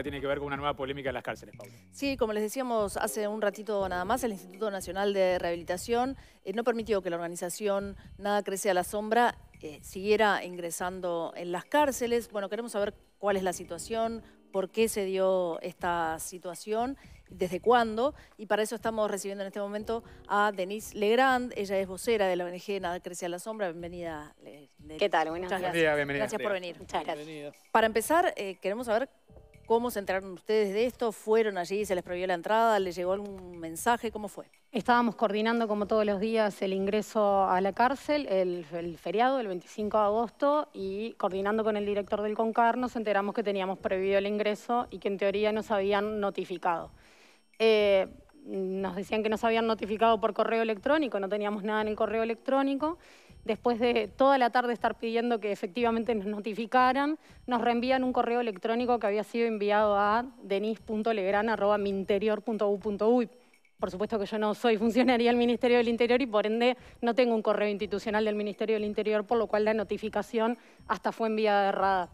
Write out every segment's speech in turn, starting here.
tiene que ver con una nueva polémica en las cárceles, Paula. Sí, como les decíamos hace un ratito nada más, el Instituto Nacional de Rehabilitación eh, no permitió que la organización Nada Crece a la Sombra eh, siguiera ingresando en las cárceles. Bueno, queremos saber cuál es la situación, por qué se dio esta situación desde cuándo, y para eso estamos recibiendo en este momento a Denise Legrand, ella es vocera de la ONG Nada Crece a la Sombra, bienvenida. Eh, ¿Qué tal? Buenos días. gracias. Gracias por venir. Para empezar, queremos saber ¿Cómo se enteraron ustedes de esto? ¿Fueron allí? ¿Se les prohibió la entrada? ¿Les llegó algún mensaje? ¿Cómo fue? Estábamos coordinando como todos los días el ingreso a la cárcel, el, feriado, el 25 de agosto, y coordinando con el director del CONCAR nos enteramos que teníamos prohibido el ingreso y que en teoría nos habían notificado. Eh, nos decían que nos habían notificado por correo electrónico, no teníamos nada en el correo electrónico, después de toda la tarde estar pidiendo que efectivamente nos notificaran, nos reenvían un correo electrónico que había sido enviado a denis.legrana.minterior.u.uy. Por supuesto que yo no soy funcionaria del Ministerio del Interior y por ende no tengo un correo institucional del Ministerio del Interior, por lo cual la notificación hasta fue enviada errada.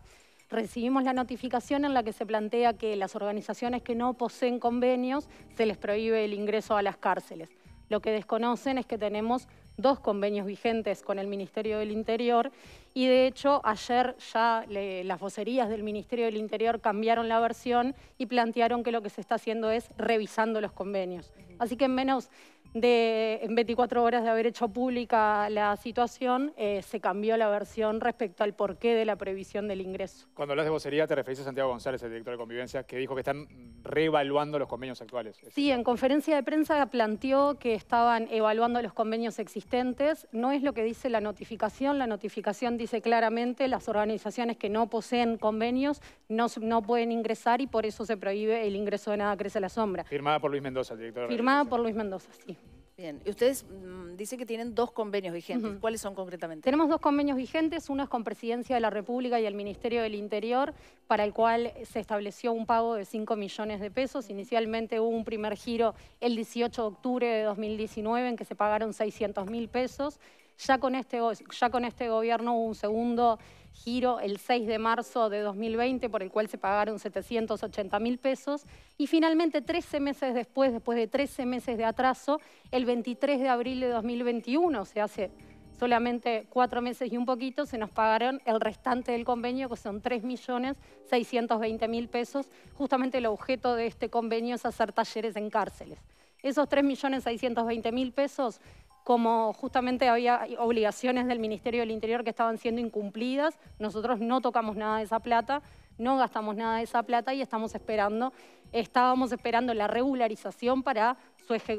Recibimos la notificación en la que se plantea que las organizaciones que no poseen convenios se les prohíbe el ingreso a las cárceles. Lo que desconocen es que tenemos dos convenios vigentes con el Ministerio del Interior y de hecho ayer ya las vocerías del Ministerio del Interior cambiaron la versión y plantearon que lo que se está haciendo es revisando los convenios. Así que en menos de, en 24 horas de haber hecho pública la situación, eh, se cambió la versión respecto al porqué de la prohibición del ingreso. Cuando hablas de vocería, te referís a Santiago González, el director de Convivencia, que dijo que están reevaluando los convenios actuales. Sí, en conferencia de prensa planteó que estaban evaluando los convenios existentes. No es lo que dice la notificación. La notificación dice claramente las organizaciones que no poseen convenios no, no pueden ingresar y por eso se prohíbe el ingreso de Nada Crece la Sombra. Firmada por Luis Mendoza, el director de Firmada por Luis Mendoza, sí. Bien, y ustedes mm, dicen que tienen dos convenios vigentes. ¿Cuáles son concretamente? Tenemos dos convenios vigentes, uno es con Presidencia de la República y el Ministerio del Interior, para el cual se estableció un pago de 5 millones de pesos. Inicialmente hubo un primer giro el 18 de octubre de 2019 en que se pagaron 600 mil pesos. Ya con, este, ya con este gobierno hubo un segundo giro el 6 de marzo de 2020, por el cual se pagaron 780 mil pesos. Y finalmente, 13 meses después, después de 13 meses de atraso, el 23 de abril de 2021, o sea, hace solamente cuatro meses y un poquito, se nos pagaron el restante del convenio, que son 3.620.000 pesos. Justamente el objeto de este convenio es hacer talleres en cárceles. Esos 3.620.000 pesos como justamente había obligaciones del Ministerio del Interior que estaban siendo incumplidas, nosotros no tocamos nada de esa plata, no gastamos nada de esa plata y estamos esperando, estábamos esperando la regularización para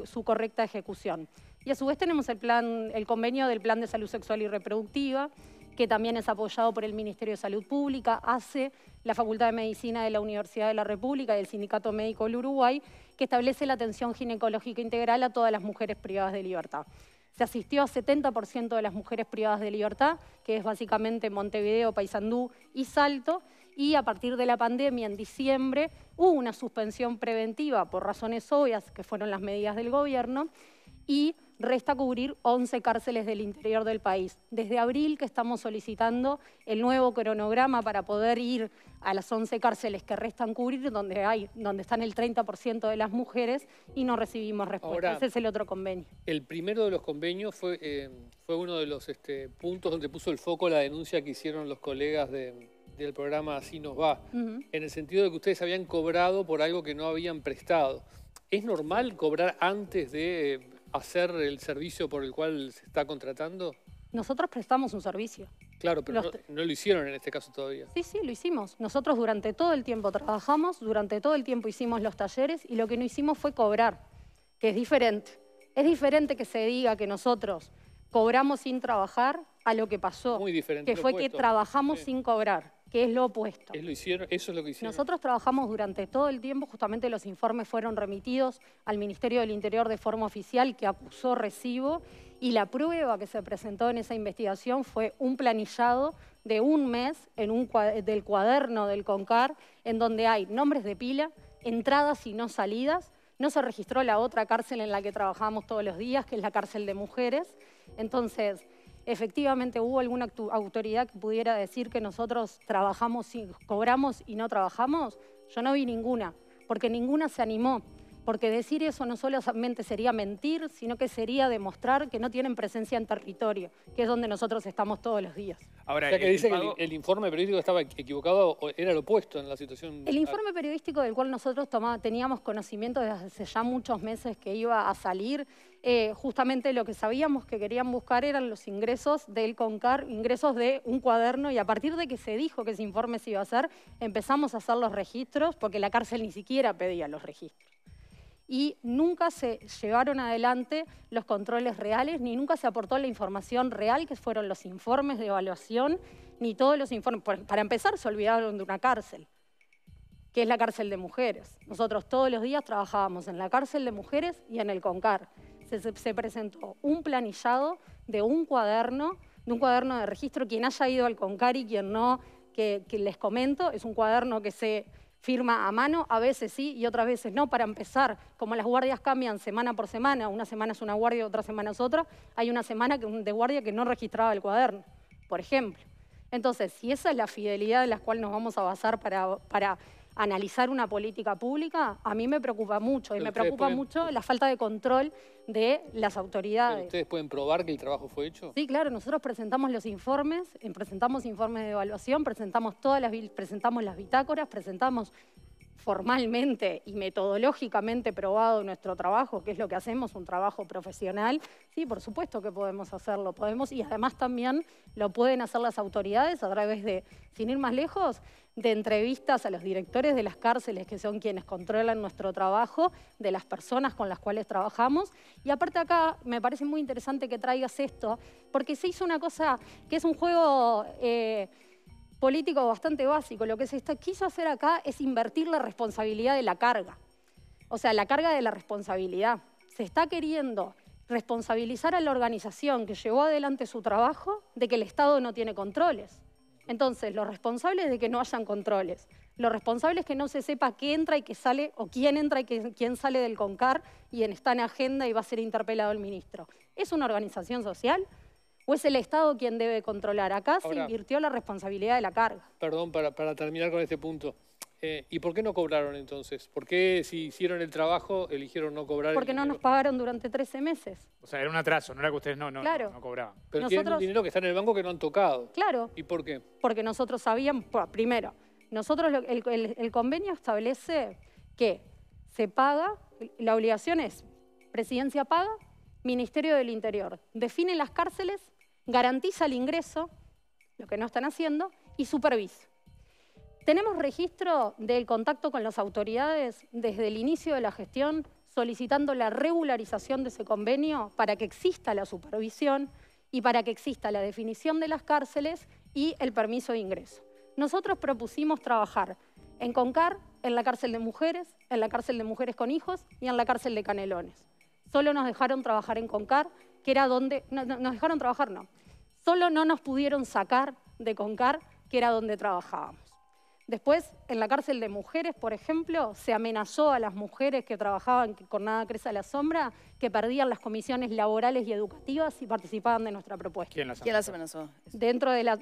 su, correcta ejecución. Y a su vez tenemos el, plan, el convenio del Plan de Salud Sexual y Reproductiva, que también es apoyado por el Ministerio de Salud Pública, hace la Facultad de Medicina de la Universidad de la República y el Sindicato Médico del Uruguay, que establece la atención ginecológica integral a todas las mujeres privadas de libertad. Se asistió a 70% de las mujeres privadas de libertad, que es básicamente Montevideo, Paysandú y Salto. Y a partir de la pandemia, en diciembre, hubo una suspensión preventiva por razones obvias, que fueron las medidas del gobierno. Y resta cubrir 11 cárceles del interior del país. Desde abril que estamos solicitando el nuevo cronograma para poder ir a las 11 cárceles que restan cubrir, donde, hay, donde están el 30% de las mujeres y no recibimos respuesta. Ese es el otro convenio. El primero de los convenios fue, eh, fue uno de los este, puntos donde puso el foco la denuncia que hicieron los colegas del programa Así nos va, en el sentido de que ustedes habían cobrado por algo que no habían prestado. ¿Es normal cobrar antes de eh, hacer el servicio por el cual se está contratando? Nosotros prestamos un servicio. Claro, pero no, lo hicieron en este caso todavía. Sí, sí, lo hicimos. Nosotros durante todo el tiempo trabajamos, durante todo el tiempo hicimos los talleres y lo que no hicimos fue cobrar, que es diferente. Es diferente que se diga que nosotros cobramos sin trabajar a lo que pasó, Muy diferente, que fue que trabajamos sin cobrar que es lo opuesto. eso es lo que hicieron. Nosotros trabajamos durante todo el tiempo, justamente los informes fueron remitidos al Ministerio del Interior de forma oficial, que acusó recibo, y la prueba que se presentó en esa investigación fue un planillado de un mes del cuaderno del CONCAR, en donde hay nombres de pila, entradas y no salidas, no se registró la otra cárcel en la que trabajamos todos los días, que es la cárcel de mujeres. Entonces, efectivamente hubo alguna autoridad que pudiera decir que nosotros trabajamos, y cobramos y no trabajamos, yo no vi ninguna, porque ninguna se animó porque decir eso no solamente sería mentir, sino que sería demostrar que no tienen presencia en territorio, que es donde nosotros estamos todos los días. Ahora, o que el, dice que el, informe periodístico estaba equivocado era lo opuesto en la situación. El informe periodístico del cual nosotros teníamos conocimiento desde hace ya muchos meses que iba a salir, eh, justamente lo que sabíamos que querían buscar eran los ingresos del CONCAR, ingresos de un cuaderno, y a partir de que se dijo que ese informe se iba a hacer, empezamos a hacer los registros, porque la cárcel ni siquiera pedía los registros y nunca se llevaron adelante los controles reales, ni nunca se aportó la información real, que fueron los informes de evaluación, ni todos los informes. Para empezar, se olvidaron de una cárcel, que es la cárcel de mujeres. Nosotros todos los días trabajábamos en la cárcel de mujeres y en el CONCAR. Se, presentó un planillado de un cuaderno, de un cuaderno de registro, quien haya ido al CONCAR y quien no, que, que les comento, es un cuaderno que se firma a mano, a veces sí y otras veces no, para empezar, como las guardias cambian semana por semana, una semana es una guardia, otra semana es otra, hay una semana de guardia que no registraba el cuaderno, por ejemplo. Entonces, si esa es la fidelidad de la cual nos vamos a basar para, para analizar una política pública, a mí me preocupa mucho. y me preocupa mucho la falta de control de las autoridades. ¿Ustedes pueden probar que el trabajo fue hecho? Sí, claro. Nosotros presentamos los informes, presentamos informes de evaluación, presentamos todas las, presentamos las bitácoras, presentamos formalmente y metodológicamente probado nuestro trabajo, que es lo que hacemos, un trabajo profesional, sí, por supuesto que podemos hacerlo, podemos, y además también lo pueden hacer las autoridades a través de, sin ir más lejos, de entrevistas a los directores de las cárceles, que son quienes controlan nuestro trabajo, de las personas con las cuales trabajamos. Y aparte acá me parece muy interesante que traigas esto, porque se hizo una cosa que es un juego... Eh, político bastante básico. Lo que se está, quiso hacer acá es invertir la responsabilidad de la carga. O sea, la carga de la responsabilidad. Se está queriendo responsabilizar a la organización que llevó adelante su trabajo de que el Estado no tiene controles. Entonces, los responsables de que no hayan controles, los responsables que no se sepa qué entra y qué sale, o quién entra y quién sale del CONCAR, y en, está en agenda y va a ser interpelado el ministro. ¿Es una organización social? o es el Estado quien debe controlar? Acá se invirtió la responsabilidad de la carga. Perdón, para, terminar con este punto. Eh, ¿Y por qué no cobraron entonces? ¿Por qué si hicieron el trabajo eligieron no cobrar? Porque no nos pagaron durante 13 meses. O sea, era un atraso, no era que ustedes no, no, no, cobraban. Pero nosotros... tienen dinero que está en el banco que no han tocado. Claro. ¿Y por qué? Porque nosotros sabíamos, primero, nosotros el convenio establece que se paga, la obligación es, presidencia paga, Ministerio del Interior, define las cárceles garantiza el ingreso, lo que no están haciendo, y supervisa. Tenemos registro del contacto con las autoridades desde el inicio de la gestión, solicitando la regularización de ese convenio para que exista la supervisión y para que exista la definición de las cárceles y el permiso de ingreso. Nosotros propusimos trabajar en Concar, en la cárcel de mujeres, en la cárcel de mujeres con hijos y en la cárcel de Canelones. Solo nos dejaron trabajar en Concar que era donde nos dejaron trabajar, no. Solo no nos pudieron sacar de Concar, que era donde trabajábamos. Después, en la cárcel de mujeres, por ejemplo, se amenazó a las mujeres que trabajaban con Nada Crece a la Sombra que perdían las comisiones laborales y educativas y participaban de nuestra propuesta. ¿Quién las, amenazó? Dentro de las,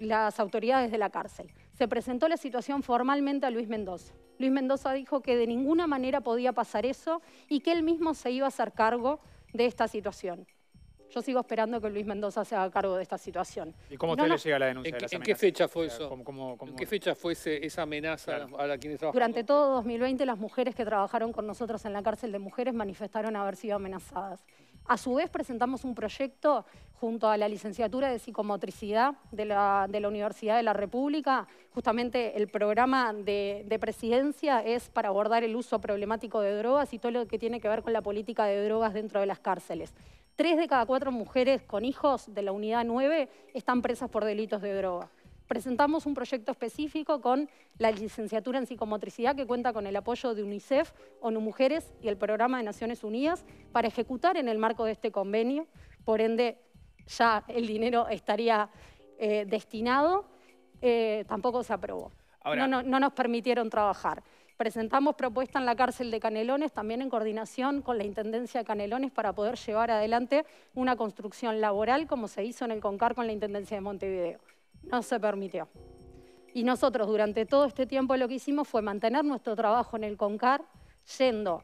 las autoridades de la cárcel. Se presentó la situación formalmente a Luis Mendoza. Luis Mendoza dijo que de ninguna manera podía pasar eso y que él mismo se iba a hacer cargo de esta situación. Yo sigo esperando que Luis Mendoza se haga cargo de esta situación. ¿Y cómo te le llega la denuncia? ¿En, qué fecha fue eso? en qué fecha fue esa amenaza a, quienes trabajaron? Durante todo 2020 las mujeres que trabajaron con nosotros en la cárcel de mujeres manifestaron haber sido amenazadas. A su vez presentamos un proyecto junto a la licenciatura de psicomotricidad de la, Universidad de la República. Justamente el programa de, presidencia es para abordar el uso problemático de drogas y todo lo que tiene que ver con la política de drogas dentro de las cárceles. Tres de cada cuatro mujeres con hijos de la unidad 9 están presas por delitos de droga. Presentamos un proyecto específico con la licenciatura en psicomotricidad que cuenta con el apoyo de UNICEF, ONU Mujeres y el Programa de Naciones Unidas para ejecutar en el marco de este convenio. Por ende, ya el dinero estaría eh, destinado. Eh, tampoco se aprobó. no nos permitieron trabajar. Presentamos propuesta en la cárcel de Canelones, también en coordinación con la Intendencia de Canelones, para poder llevar adelante una construcción laboral como se hizo en el CONCAR con la Intendencia de Montevideo. No se permitió. Y nosotros durante todo este tiempo lo que hicimos fue mantener nuestro trabajo en el CONCAR, yendo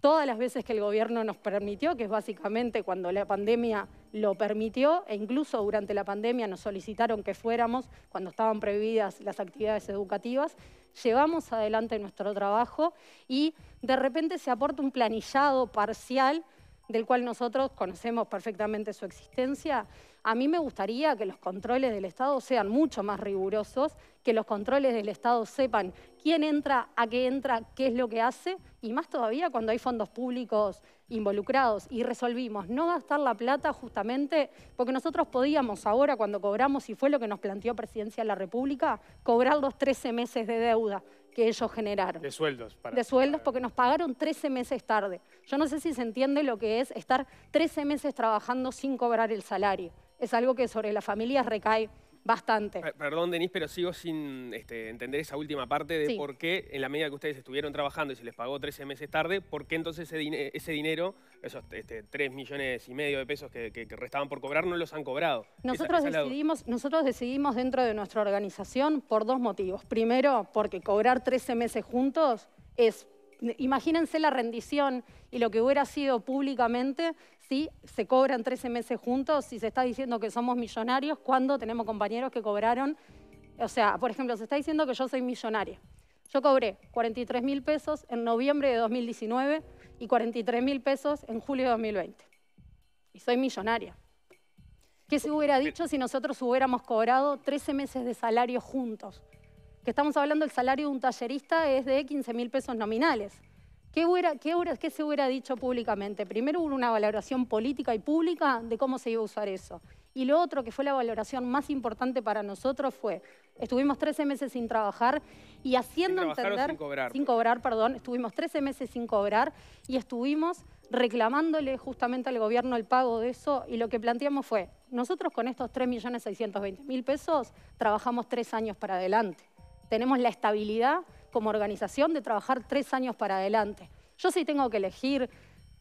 todas las veces que el gobierno nos permitió, que es básicamente cuando la pandemia lo permitió, e incluso durante la pandemia nos solicitaron que fuéramos cuando estaban prohibidas las actividades educativas, llevamos adelante nuestro trabajo y de repente se aporta un planillado parcial del cual nosotros conocemos perfectamente su existencia, a mí me gustaría que los controles del Estado sean mucho más rigurosos, que los controles del Estado sepan quién entra, a qué entra, qué es lo que hace, y más todavía cuando hay fondos públicos involucrados. Y resolvimos no gastar la plata justamente porque nosotros podíamos ahora, cuando cobramos, y fue lo que nos planteó Presidencia de la República, cobrar los 13 meses de deuda que ellos generaron. De sueldos. de sueldos porque nos pagaron 13 meses tarde. Yo no sé si se entiende lo que es estar 13 meses trabajando sin cobrar el salario. Es algo que sobre las familias recae bastante. Perdón, Denise, pero sigo sin este, entender esa última parte de por qué, en la medida que ustedes estuvieron trabajando y se les pagó 13 meses tarde, ¿por qué entonces ese, dinero, esos 3 este, millones y medio de pesos que, restaban por cobrar, no los han cobrado? Nosotros, decidimos, nosotros decidimos dentro de nuestra organización por dos motivos. Primero, porque cobrar 13 meses juntos es Imagínense la rendición y lo que hubiera sido públicamente si se cobran 13 meses juntos, si se está diciendo que somos millonarios, cuando tenemos compañeros que cobraron, o sea, por ejemplo, se está diciendo que yo soy millonaria. Yo cobré 43 mil pesos en noviembre de 2019 y 43 mil pesos en julio de 2020. Y soy millonaria. ¿Qué se hubiera dicho si nosotros hubiéramos cobrado 13 meses de salario juntos? que estamos hablando del salario de un tallerista es de 15 mil pesos nominales. ¿Qué, hubiera, qué, se hubiera dicho públicamente? Primero hubo una valoración política y pública de cómo se iba a usar eso. Y lo otro, que fue la valoración más importante para nosotros, fue, estuvimos 13 meses sin trabajar y haciendo sin entender... sin cobrar. Sin cobrar, perdón. Estuvimos 13 meses sin cobrar y estuvimos reclamándole justamente al gobierno el pago de eso y lo que planteamos fue, nosotros con estos 3.620.000 pesos trabajamos tres años para adelante tenemos la estabilidad como organización de trabajar tres años para adelante. Yo sí tengo que elegir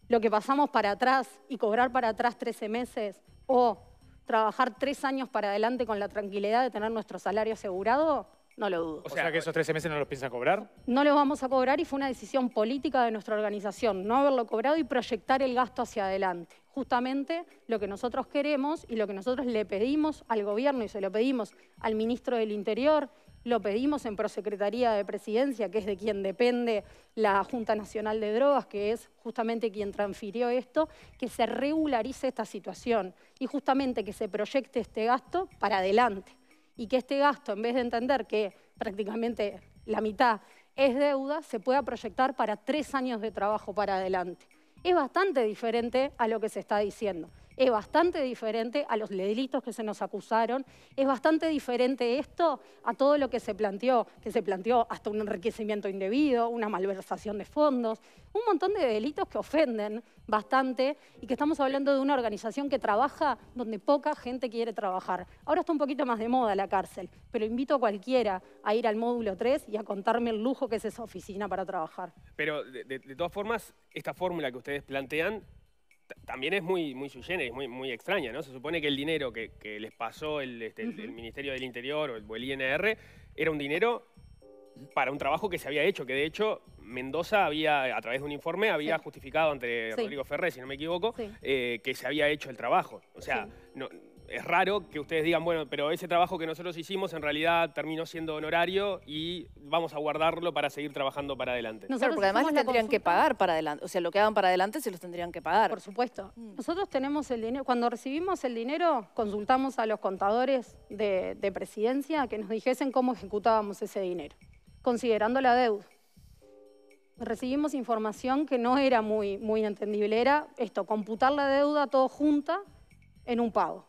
lo que pasamos para atrás y cobrar para atrás 13 meses o trabajar tres años para adelante con la tranquilidad de tener nuestro salario asegurado, no lo dudo. O sea, que esos 13 meses no los piensan cobrar. No los vamos a cobrar y fue una decisión política de nuestra organización, no haberlo cobrado y proyectar el gasto hacia adelante. Justamente lo que nosotros queremos y lo que nosotros le pedimos al gobierno y se lo pedimos al ministro del Interior, lo pedimos en Prosecretaría de Presidencia, que es de quien depende la Junta Nacional de Drogas, que es justamente quien transfirió esto, que se regularice esta situación y justamente que se proyecte este gasto para adelante. Y que este gasto, en vez de entender que prácticamente la mitad es deuda, se pueda proyectar para tres años de trabajo para adelante. Es bastante diferente a lo que se está diciendo es bastante diferente a los delitos que se nos acusaron, es bastante diferente esto a todo lo que se planteó, que se planteó hasta un enriquecimiento indebido, una malversación de fondos, un montón de delitos que ofenden bastante y que estamos hablando de una organización que trabaja donde poca gente quiere trabajar. Ahora está un poquito más de moda la cárcel, pero invito a cualquiera a ir al módulo 3 y a contarme el lujo que es esa oficina para trabajar. Pero de, todas formas, esta fórmula que ustedes plantean también es muy, muy sui es muy, muy extraña, ¿no? Se supone que el dinero que, les pasó el, este, Ministerio del Interior o el, INR era un dinero para un trabajo que se había hecho, que de hecho Mendoza había, a través de un informe, había justificado ante Rodrigo Ferrer, si no me equivoco, eh, que se había hecho el trabajo. O sea, no, es raro que ustedes digan, bueno, pero ese trabajo que nosotros hicimos en realidad terminó siendo honorario y vamos a guardarlo para seguir trabajando para adelante. No, porque además les tendrían que pagar para adelante. O sea, lo que hagan para adelante se los tendrían que pagar. Por supuesto. Mm. Nosotros tenemos el dinero, cuando recibimos el dinero, consultamos a los contadores de, de presidencia que nos dijesen cómo ejecutábamos ese dinero, considerando la deuda recibimos información que no era muy, muy entendible. Era esto, computar la deuda todo junta en un pago.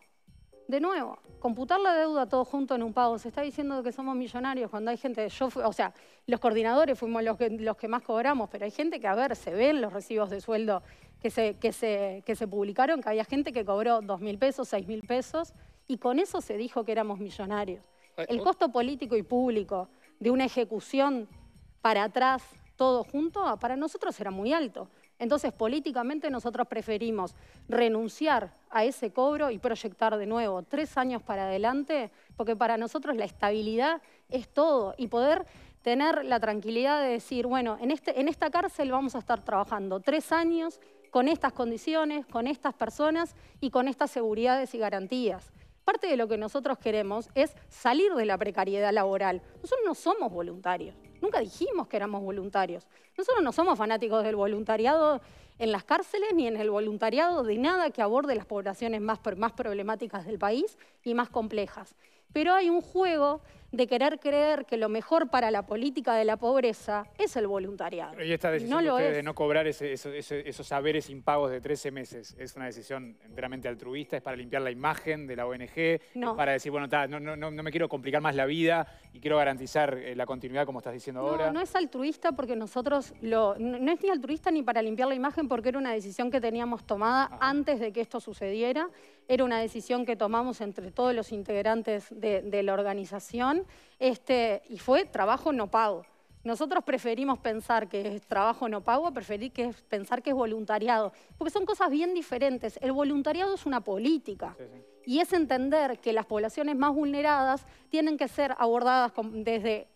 De nuevo, computar la deuda todo junto en un pago, se está diciendo que somos millonarios cuando hay gente, yo fui, o sea, los coordinadores fuimos los que, más cobramos, pero hay gente que, a ver, se ven los recibos de sueldo que se, que se, que se publicaron, que había gente que cobró dos mil pesos, seis mil pesos, y con eso se dijo que éramos millonarios. El oh. costo político y público de una ejecución para atrás, todo junto, para nosotros era muy alto. Entonces, políticamente nosotros preferimos renunciar a ese cobro y proyectar de nuevo tres años para adelante, porque para nosotros la estabilidad es todo y poder tener la tranquilidad de decir, bueno, este, en, esta cárcel vamos a estar trabajando tres años con estas condiciones, con estas personas y con estas seguridades y garantías. Parte de lo que nosotros queremos es salir de la precariedad laboral. Nosotros no somos voluntarios nunca dijimos que éramos voluntarios. Nosotros no somos fanáticos del voluntariado en las cárceles ni en el voluntariado de nada que aborde las poblaciones más, más problemáticas del país y más complejas. Pero hay un juego de querer creer que lo mejor para la política de la pobreza es el voluntariado. Y esta decisión de no cobrar esos, esos impagos de 13 meses es una decisión enteramente altruista, es para limpiar la imagen de la ONG, para decir, bueno, no, no, me quiero complicar más la vida y quiero garantizar eh, la continuidad como estás diciendo ahora. No, no es altruista porque nosotros, lo, no es ni altruista ni para limpiar la imagen porque era una decisión que teníamos tomada antes de que esto sucediera, era una decisión que tomamos entre todos los integrantes de la organización este, y fue trabajo no pago. Nosotros preferimos pensar que es trabajo no pago a preferir que es pensar que es voluntariado, porque son cosas bien diferentes. El voluntariado es una política y es entender que las poblaciones más vulneradas tienen que ser abordadas desde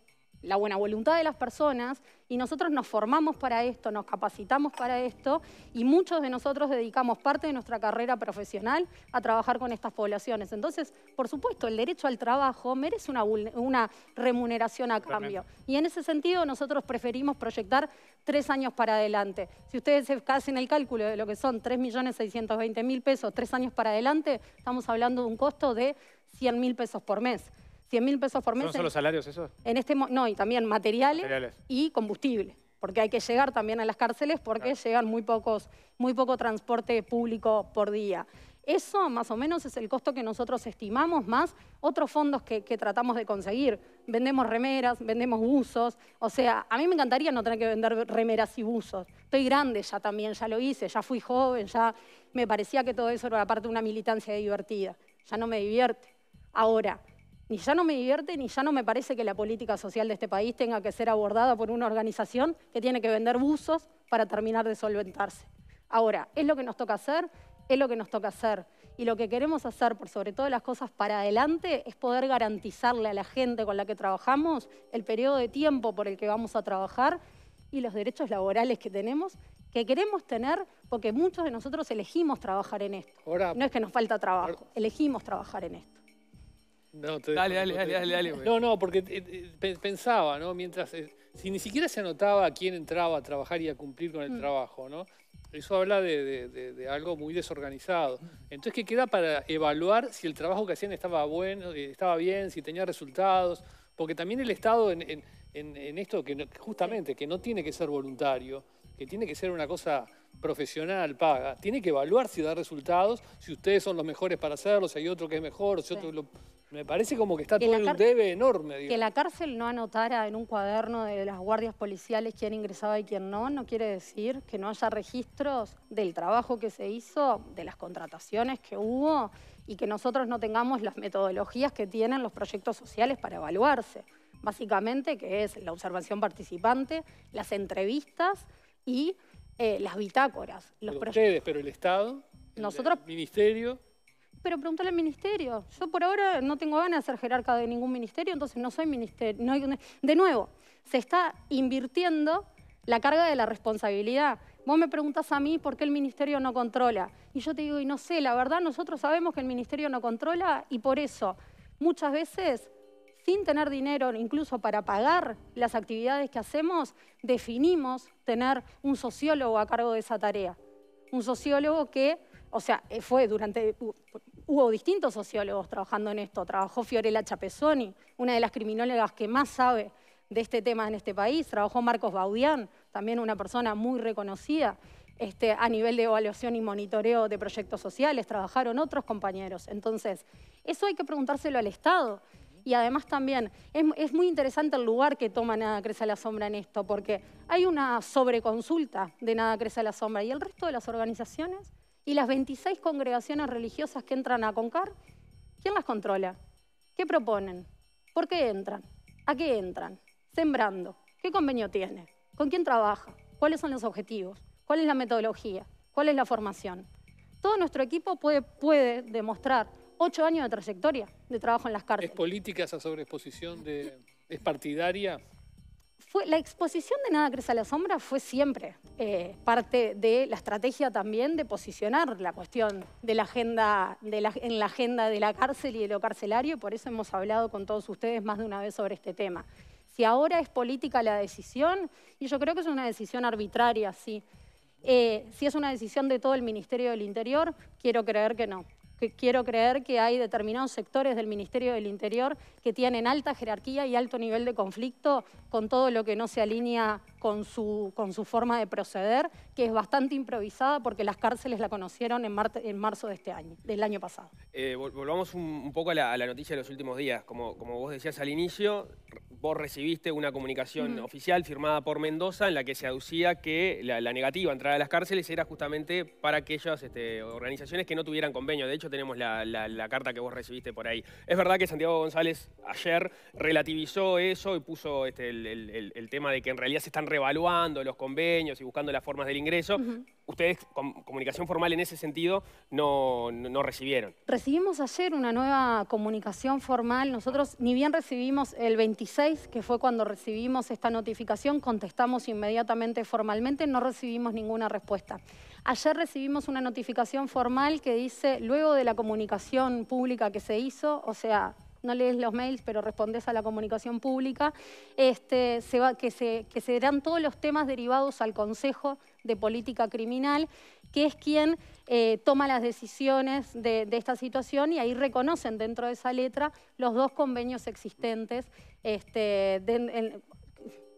la buena voluntad de las personas y nosotros nos formamos para esto, nos capacitamos para esto y muchos de nosotros dedicamos parte de nuestra carrera profesional a trabajar con estas poblaciones. Entonces, por supuesto, el derecho al trabajo merece una, remuneración a cambio. Y en ese sentido nosotros preferimos proyectar tres años para adelante. Si ustedes hacen el cálculo de lo que son 3.620.000 pesos, tres años para adelante, estamos hablando de un costo de 100.000 pesos por mes. 100 mil pesos por mes. ¿Son solo salarios esos? En este, no, y también materiales, y combustible, porque hay que llegar también a las cárceles porque llegan muy, pocos, muy poco transporte público por día. Eso más o menos es el costo que nosotros estimamos, más otros fondos que, que, tratamos de conseguir. Vendemos remeras, vendemos buzos. O sea, a mí me encantaría no tener que vender remeras y buzos. Estoy grande ya también, ya lo hice, ya fui joven, ya me parecía que todo eso era parte de una militancia divertida. Ya no me divierte. Ahora, ni ya no me divierte, ni ya no me parece que la política social de este país tenga que ser abordada por una organización que tiene que vender buzos para terminar de solventarse. Ahora, es lo que nos toca hacer, es lo que nos toca hacer. Y lo que queremos hacer, por sobre todo las cosas, para adelante es poder garantizarle a la gente con la que trabajamos el periodo de tiempo por el que vamos a trabajar y los derechos laborales que tenemos, que queremos tener, porque muchos de nosotros elegimos trabajar en esto. no es que nos falta trabajo, elegimos trabajar en esto. No, dale, dale, dale, dale, No, no, porque eh, eh, pensaba, ¿no? Mientras, eh, si ni siquiera se anotaba quién entraba a trabajar y a cumplir con el mm. trabajo, ¿no? Eso habla de, algo muy desorganizado. Entonces, ¿qué queda para evaluar si el trabajo que hacían estaba bueno, estaba bien, si tenía resultados? Porque también el Estado en, esto, que justamente, que no tiene que ser voluntario, que tiene que ser una cosa profesional, paga, tiene que evaluar si da resultados, si ustedes son los mejores para hacerlo, si hay otro que es mejor, si otro lo me parece como que está todo un debe enorme. Que la cárcel no anotara en un cuaderno de las guardias policiales quién ingresaba y quién no, no quiere decir que no haya registros del trabajo que se hizo, de las contrataciones que hubo y que nosotros no tengamos las metodologías que tienen los proyectos sociales para evaluarse. Básicamente, que es la observación participante, las entrevistas y eh, las bitácoras. ustedes, pero el Estado, el Ministerio pero pregúntale al ministerio. Yo por ahora no tengo ganas de ser jerarca de ningún ministerio, entonces no soy ministerio. de nuevo, se está invirtiendo la carga de la responsabilidad. Vos me preguntás a mí por qué el ministerio no controla. Y yo te digo, y no sé, la verdad nosotros sabemos que el ministerio no controla y por eso muchas veces sin tener dinero incluso para pagar las actividades que hacemos, definimos tener un sociólogo a cargo de esa tarea. Un sociólogo que, o sea, eh, fue durante, uh, hubo distintos sociólogos trabajando en esto. Trabajó Fiorella Chapezoni, una de las criminólogas que más sabe de este tema en este país. Trabajó Marcos Baudián, también una persona muy reconocida este, a nivel de evaluación y monitoreo de proyectos sociales. Trabajaron otros compañeros. Entonces, eso hay que preguntárselo al Estado. Y además también es, es muy interesante el lugar que toma Nada Crece a la Sombra en esto, porque hay una sobreconsulta de Nada Crece a la Sombra y el resto de las organizaciones ¿Y las 26 congregaciones religiosas que entran a Concar? ¿Quién las controla? ¿Qué proponen? ¿Por qué entran? ¿A qué entran? Sembrando. ¿Qué convenio tiene? ¿Con quién trabaja? ¿Cuáles son los objetivos? ¿Cuál es la metodología? ¿Cuál es la formación? Todo nuestro equipo puede, puede demostrar ocho años de trayectoria de trabajo en las cárceles. ¿Es política esa sobreexposición? De, ¿Es partidaria? la exposición de Nada crece a la sombra fue siempre eh, parte de la estrategia también de posicionar la cuestión de la agenda, de en la agenda de la cárcel y de lo carcelario, y por eso hemos hablado con todos ustedes más de una vez sobre este tema. Si ahora es política la decisión, y yo creo que es una decisión arbitraria, sí. Eh, si es una decisión de todo el Ministerio del Interior, quiero creer que no que quiero creer que hay determinados sectores del Ministerio del Interior que tienen alta jerarquía y alto nivel de conflicto con todo lo que no se alinea con su, con su forma de proceder, que es bastante improvisada porque las cárceles la conocieron en, en marzo de este año, del año pasado. Eh, volvamos un, poco a la, noticia de los últimos días. Como, como vos decías al inicio, vos recibiste una comunicación oficial firmada por Mendoza en la que se aducía que la, negativa a entrar a las cárceles era justamente para aquellas este, organizaciones que no tuvieran convenio. De hecho, tenemos la, carta que vos recibiste por ahí. Es verdad que Santiago González ayer relativizó eso y puso este, el, el, tema de que en realidad se están evaluando los convenios y buscando las formas del ingreso. Ustedes, con comunicación formal en ese sentido, no, recibieron. Recibimos ayer una nueva comunicación formal. Nosotros ni bien recibimos el 26, que fue cuando recibimos esta notificación, contestamos inmediatamente formalmente, no recibimos ninguna respuesta. Ayer recibimos una notificación formal que dice, luego de la comunicación pública que se hizo, o sea, no lees los mails, pero respondes a la comunicación pública, este, se va, que, se, que se dan todos los temas derivados al Consejo de Política Criminal, que es quien eh, toma las decisiones de, esta situación y ahí reconocen dentro de esa letra los dos convenios existentes. Este, en,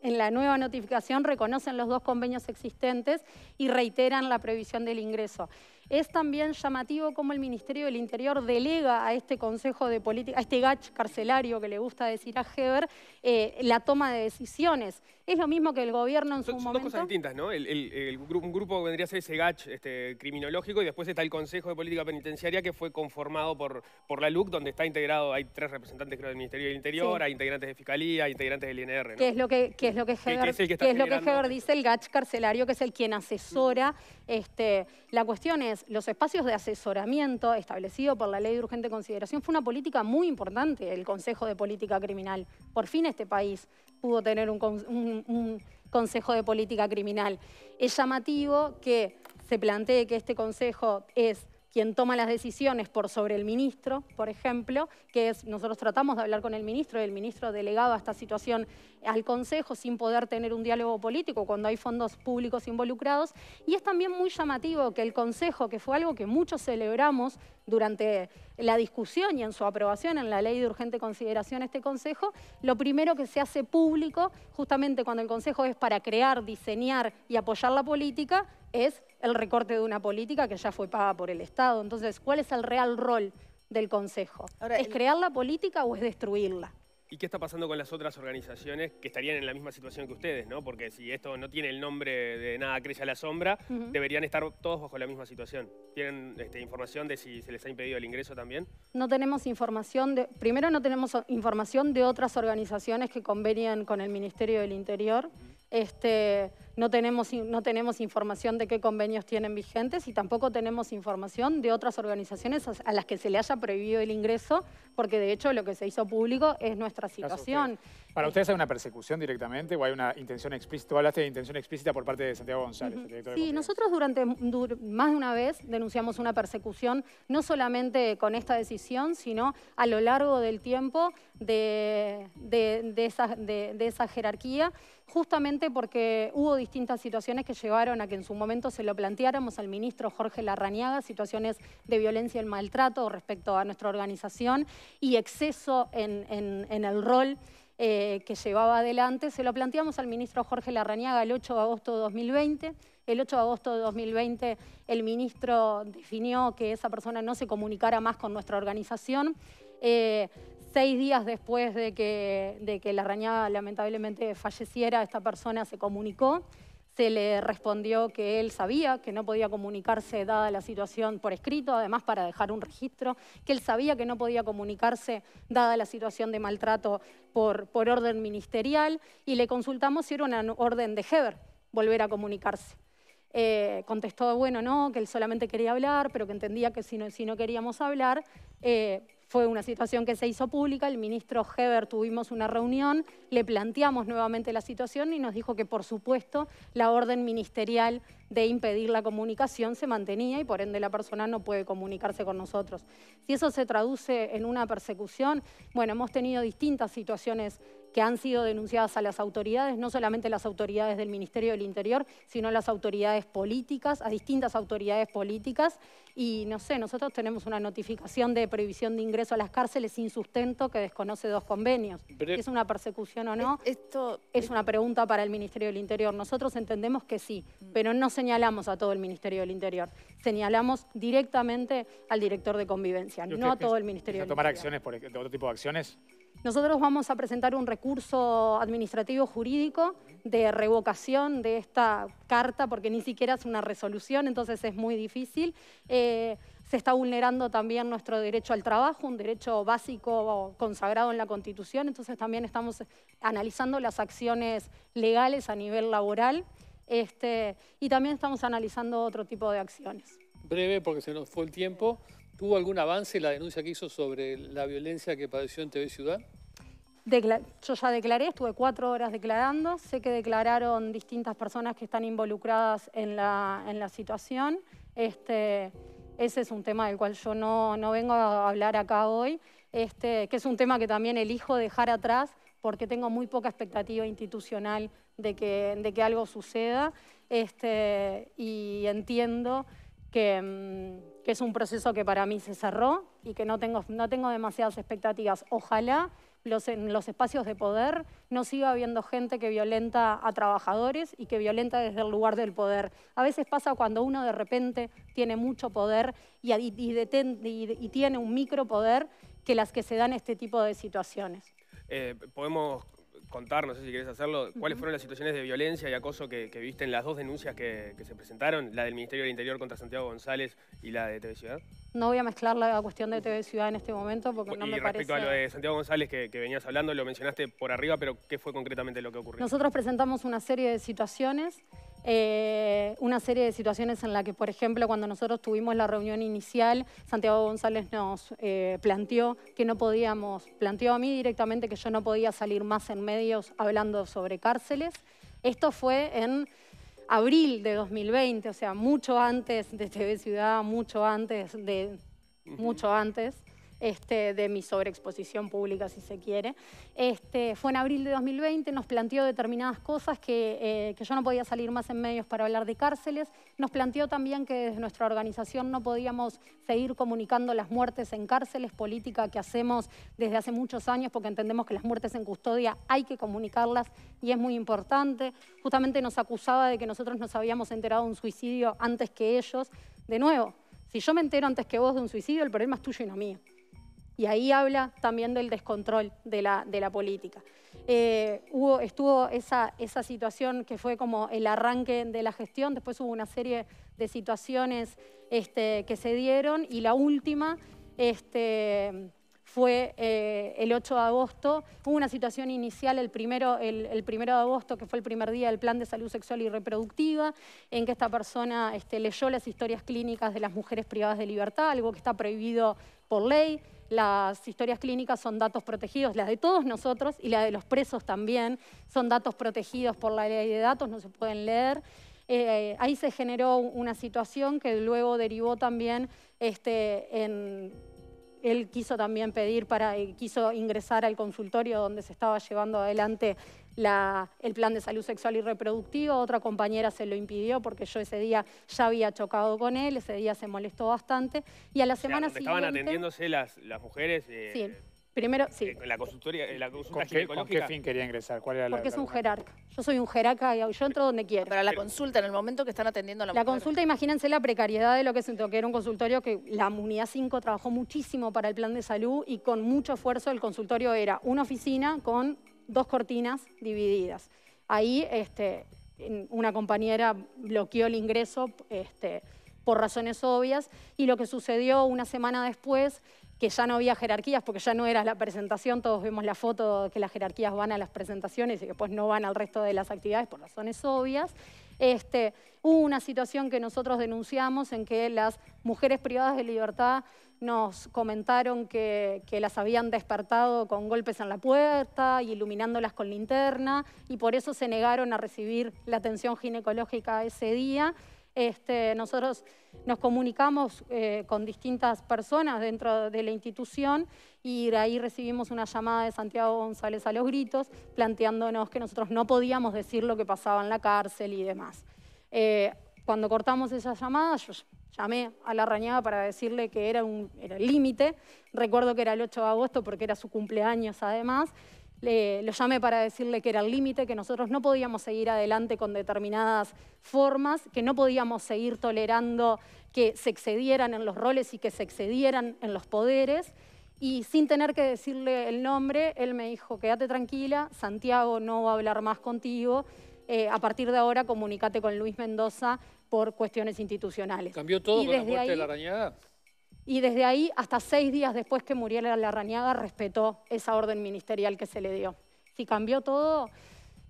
en la nueva notificación reconocen los dos convenios existentes y reiteran la previsión del ingreso. Es también llamativo cómo el Ministerio del Interior delega a este Consejo de Política, a este gach carcelario que le gusta decir a Heber, eh, la toma de decisiones. Es lo mismo que el gobierno en su momento. Son dos cosas distintas, ¿no? un grupo vendría a ser ese gach este, criminológico y después está el Consejo de Política Penitenciaria que fue conformado por, por la LUC, donde está integrado, hay tres representantes creo del Ministerio del Interior, hay integrantes de Fiscalía, hay integrantes del INR. ¿Qué es lo que, es lo que Heber, lo que dice, el gach carcelario, que es el quien asesora. Este, la cuestión es, los espacios de asesoramiento establecido por la Ley de Urgente Consideración fue una política muy importante, el Consejo de Política Criminal. Por fin este país pudo tener un, un Consejo de Política Criminal. Es llamativo que se plantee que este consejo es quien toma las decisiones por sobre el ministro, por ejemplo, que es, nosotros tratamos de hablar con el ministro y el ministro delegado a esta situación al Consejo sin poder tener un diálogo político cuando hay fondos públicos involucrados. Y es también muy llamativo que el Consejo, que fue algo que muchos celebramos durante la discusión y en su aprobación en la ley de urgente consideración este Consejo, lo primero que se hace público, justamente cuando el Consejo es para crear, diseñar y apoyar la política, es el recorte de una política que ya fue paga por el Estado. Entonces, ¿cuál es el real rol del Consejo? ¿Es crear la política o es destruirla? ¿Y qué está pasando con las otras organizaciones que estarían en la misma situación que ustedes, no? Porque si esto no tiene el nombre de nada crece a la sombra, deberían estar todos bajo la misma situación. ¿Tienen este, información de si se les ha impedido el ingreso también? No tenemos información de... Primero no tenemos información de otras organizaciones que convenían con el Ministerio del Interior. No tenemos, no tenemos información de qué convenios tienen vigentes y tampoco tenemos información de otras organizaciones a las que se le haya prohibido el ingreso, porque de hecho lo que se hizo público es nuestra situación. ¿Para eh, ustedes hay una persecución directamente o hay una intención explícita? Tú hablaste de intención explícita por parte de Santiago González, Sí, nosotros durante más de una vez denunciamos una persecución, no solamente con esta decisión, sino a lo largo del tiempo de, de, esa, de esa, jerarquía, justamente porque hubo distintas situaciones que llevaron a que en su momento se lo planteáramos al ministro Jorge Larrañaga, situaciones de violencia y el maltrato respecto a nuestra organización y exceso en, el rol eh, que llevaba adelante. Se lo planteamos al ministro Jorge Larrañaga el 8 de agosto de 2020. El 8 de agosto de 2020 el ministro definió que esa persona no se comunicara más con nuestra organización. Eh, seis días después de que, de que lamentablemente falleciera, esta persona se comunicó, se le respondió que él sabía que no podía comunicarse dada la situación por escrito, además para dejar un registro, que él sabía que no podía comunicarse dada la situación de maltrato por, por orden ministerial y le consultamos si era una orden de Heber volver a comunicarse. Eh, contestó, bueno, no, que él solamente quería hablar, pero que entendía que si no, si no queríamos hablar, eh, fue una situación que se hizo pública, el ministro Heber tuvimos una reunión, le planteamos nuevamente la situación y nos dijo que por supuesto la orden ministerial de impedir la comunicación se mantenía y por ende la persona no puede comunicarse con nosotros. Si eso se traduce en una persecución, bueno, hemos tenido distintas situaciones que han sido denunciadas a las autoridades, no solamente las autoridades del Ministerio del Interior, sino las autoridades políticas, a distintas autoridades políticas. Y no sé, nosotros tenemos una notificación de prohibición de ingreso a las cárceles sin sustento que desconoce dos convenios. ¿Es una persecución o no? Esto es una pregunta para el Ministerio del Interior. Nosotros entendemos que sí, pero no señalamos a todo el Ministerio del Interior. Señalamos directamente al director de convivencia, no a todo el Ministerio del Interior. ¿Tomar acciones por otro tipo de acciones? Nosotros vamos a presentar un recurso administrativo jurídico de revocación de esta carta porque ni siquiera es una resolución, entonces es muy difícil. Eh, se está vulnerando también nuestro derecho al trabajo, un derecho básico consagrado en la Constitución, entonces también estamos analizando las acciones legales a nivel laboral este, y también estamos analizando otro tipo de acciones. Breve porque se nos fue el tiempo. ¿Tuvo algún avance la denuncia que hizo sobre la violencia que padeció en TV Ciudad? yo ya declaré, estuve cuatro horas declarando. Sé que declararon distintas personas que están involucradas en la, en la situación. Este, ese es un tema del cual yo no, no vengo a hablar acá hoy, este, que es un tema que también elijo dejar atrás porque tengo muy poca expectativa institucional de que, de que algo suceda este, y entiendo Mm, que, es un proceso que para mí se cerró y que no tengo, no tengo demasiadas expectativas. Ojalá los, en los espacios de poder no siga habiendo gente que violenta a trabajadores y que violenta desde el lugar del poder. A veces pasa cuando uno de repente tiene mucho poder y, y, tiene un micro poder que las que se dan este tipo de situaciones. Eh, podemos contar, no sé si quieres hacerlo, cuáles fueron las situaciones de violencia y acoso que, viste en las dos denuncias que, se presentaron, la del Ministerio del Interior contra Santiago González y la de TV Ciudad? No voy a mezclar la cuestión de TV Ciudad en este momento porque no me parece... respecto a lo de Santiago González que, venías hablando, lo mencionaste por arriba, pero ¿qué fue concretamente lo que ocurrió? Nosotros presentamos una serie de situaciones eh, una serie de situaciones en la que, por ejemplo, cuando nosotros tuvimos la reunión inicial, Santiago González nos eh, planteó que no podíamos, planteó a mí directamente que yo no podía salir más en medios hablando sobre cárceles. Esto fue en abril de 2020, o sea, mucho antes de TV Ciudad, mucho antes de... mucho antes. Este, de mi sobreexposición pública, si se quiere. Este, fue en abril de 2020, nos planteó determinadas cosas que, eh, que yo no podía salir más en medios para hablar de cárceles. Nos planteó también que desde nuestra organización no podíamos seguir comunicando las muertes en cárceles, política que hacemos desde hace muchos años porque entendemos que las muertes en custodia hay que comunicarlas y es muy importante. Justamente nos acusaba de que nosotros nos habíamos enterado de un suicidio antes que ellos. De nuevo, si yo me entero antes que vos de un suicidio, el problema es tuyo y no mío. Y ahí habla también del descontrol de la, de la política. Eh, hubo, estuvo esa, esa situación que fue como el arranque de la gestión, después hubo una serie de situaciones este, que se dieron y la última este, fue eh, el 8 de agosto. Hubo una situación inicial el primero, el, primero de agosto, que fue el primer día del Plan de Salud Sexual y Reproductiva, en que esta persona este, leyó las historias clínicas de las mujeres privadas de libertad, algo que está prohibido por ley las historias clínicas son datos protegidos, las de todos nosotros y la de los presos también, son datos protegidos por la ley de datos, no se pueden leer. Eh, ahí se generó una situación que luego derivó también este, en... Él quiso también pedir para, eh, quiso ingresar al consultorio donde se estaba llevando adelante el plan de salud sexual y reproductiva, otra compañera se lo impidió porque yo ese día ya había chocado con él, ese día se molestó bastante y a la semana estaban atendiéndose las, mujeres... Eh, sí. Primero, sí. Eh, la consultoría, eh, ¿Con, qué, fin quería ingresar? ¿Cuál era la, Porque es un jerarca. Yo soy un jerarca y yo entro donde quiero. Para la consulta, en el momento que están atendiendo a la La consulta, imagínense la precariedad de lo que es que era un consultorio que la Unidad 5 trabajó muchísimo para el plan de salud y con mucho esfuerzo el consultorio era una oficina con dos cortinas divididas. Ahí este, una compañera bloqueó el ingreso este, por razones obvias y lo que sucedió una semana después que ya no había jerarquías, porque ya no era la presentación, todos vemos la foto que las jerarquías van a las presentaciones y después no van al resto de las actividades por razones obvias. Este, hubo una situación que nosotros denunciamos en que las mujeres privadas de libertad nos comentaron que, las habían despertado con golpes en la puerta y iluminándolas con linterna y por eso se negaron a recibir la atención ginecológica ese día. Este, nosotros nos comunicamos eh, con distintas personas dentro de la institución y de ahí recibimos una llamada de Santiago González a los gritos planteándonos que nosotros no podíamos decir lo que pasaba en la cárcel y demás. Eh, cuando cortamos esa llamada, Llamé a la rañada para decirle que era, un, el límite. Recuerdo que era el 8 de agosto porque era su cumpleaños además. lo llamé para decirle que era el límite, que nosotros no podíamos seguir adelante con determinadas formas, que no podíamos seguir tolerando que se excedieran en los roles y que se excedieran en los poderes. Y sin tener que decirle el nombre, él me dijo, quédate tranquila, Santiago no va a hablar más contigo, eh, a partir de ahora comunícate con Luis Mendoza por cuestiones institucionales. ¿Cambió todo y con la muerte de la Y desde ahí, hasta seis días después que muriera la arañada, respetó esa orden ministerial que se le dio. Si cambió todo,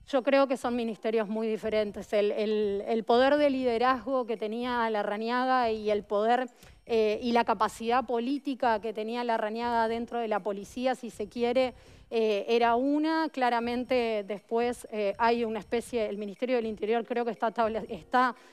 yo creo que son ministerios muy diferentes. El, poder de liderazgo que tenía la y el poder eh, y la capacidad política que tenía la rañada dentro de la policía, si se quiere, eh, era una. Claramente después eh, hay una especie, el Ministerio del Interior creo que está,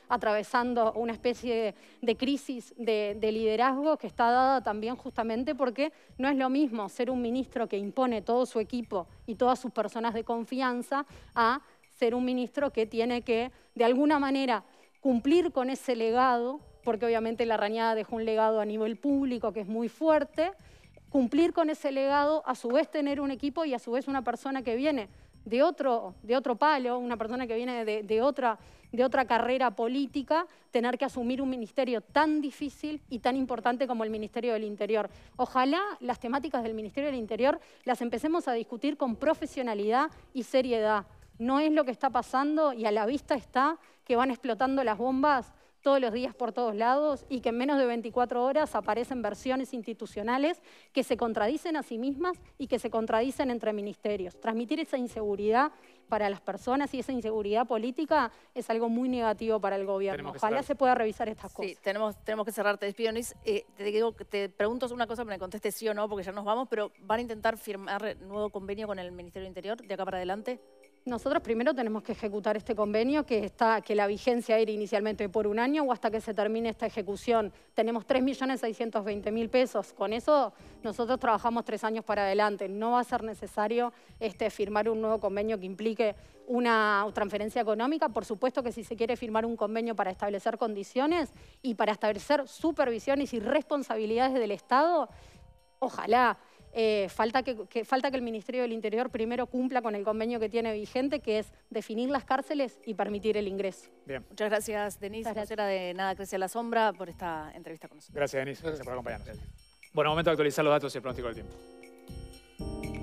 atravesando una especie de, crisis de, liderazgo que está dada también justamente porque no es lo mismo ser un ministro que impone todo su equipo y todas sus personas de confianza a ser un ministro que tiene que, de alguna manera, cumplir con ese legado porque obviamente la rañada dejó un legado a nivel público que es muy fuerte, cumplir con ese legado, a su vez tener un equipo y a su vez una persona que viene de otro, de otro palo, una persona que viene de, otra, de otra carrera política, tener que asumir un ministerio tan difícil y tan importante como el Ministerio del Interior. Ojalá las temáticas del Ministerio del Interior las empecemos a discutir con profesionalidad y seriedad. No es lo que está pasando y a la vista está que van explotando las bombas todos los días por todos lados y que en menos de 24 horas aparecen versiones institucionales que se contradicen a sí mismas y que se contradicen entre ministerios. Transmitir esa inseguridad para las personas y esa inseguridad política es algo muy negativo para el gobierno. Ojalá se pueda revisar estas cosas. Sí, tenemos, tenemos que cerrar. Te despido, Luis. Eh, te, digo, te pregunto una cosa, para me contestes sí o no, porque ya nos vamos, pero ¿van a intentar firmar nuevo convenio con el Ministerio del Interior de acá para adelante? Nosotros primero tenemos que ejecutar este convenio que, está, que la vigencia era inicialmente por un año o hasta que se termine esta ejecución. Tenemos 3.620.000 pesos. Con eso nosotros trabajamos tres años para adelante. No va a ser necesario este, firmar un nuevo convenio que implique una transferencia económica. Por supuesto que si se quiere firmar un convenio para establecer condiciones y para establecer supervisiones y responsabilidades del Estado, ojalá eh, falta, que, falta que el Ministerio del Interior primero cumpla con el convenio que tiene vigente, que es definir las cárceles y permitir el ingreso. Muchas gracias, Denise, era de Nada Crece a la Sombra, por esta entrevista con nosotros. Gracias, Denise. Gracias, por acompañarnos. Bueno, momento de actualizar los datos y el pronóstico del tiempo.